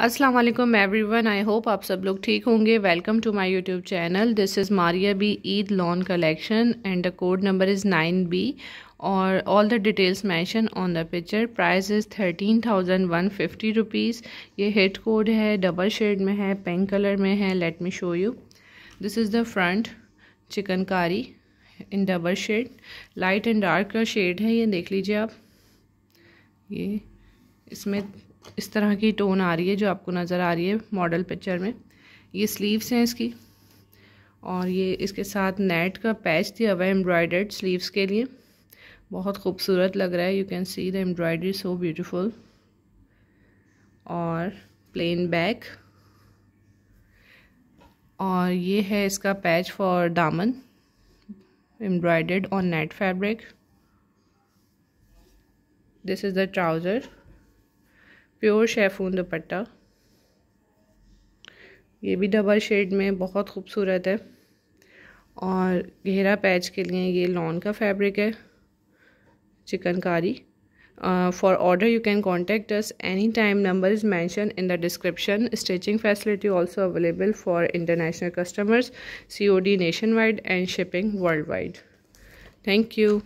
अस्सलाम वालेकुम one I hope आप सब लोग ठीक होंगे welcome to my YouTube channel this is Maria B Eid lawn collection and the code number is nine B और all the details mention on the picture price is thirteen thousand one fifty rupees ये head code है double shade में है pink colour में है let me show you this is the front chikankari in double shade light and dark का shade है ये देख लीजिए आप ये इसमें इस तरह की टोन आ रही है जो आपको नज़र आ रही है मॉडल पिक्चर में ये स्लीव्स हैं इसकी और ये इसके साथ नेट का पैच दिया हुआ है एम्ब्रॉयडर्ड स्लीव्स के लिए बहुत खूबसूरत लग रहा है you can see the embroidery so beautiful और प्लेन बैक और ये है इसका पैच फॉर दामन embroidered on net fabric this is the trouser pure chiffon dupatta ये भी डबल शेड में बहुत खूबसूरत है और गहरा पैच के लिए ये लॉन का फैब्रिक है chikankari for order you can contact us any time number is mention in the description stitching facility also available for international customers C O D nationwide and shipping worldwide thank you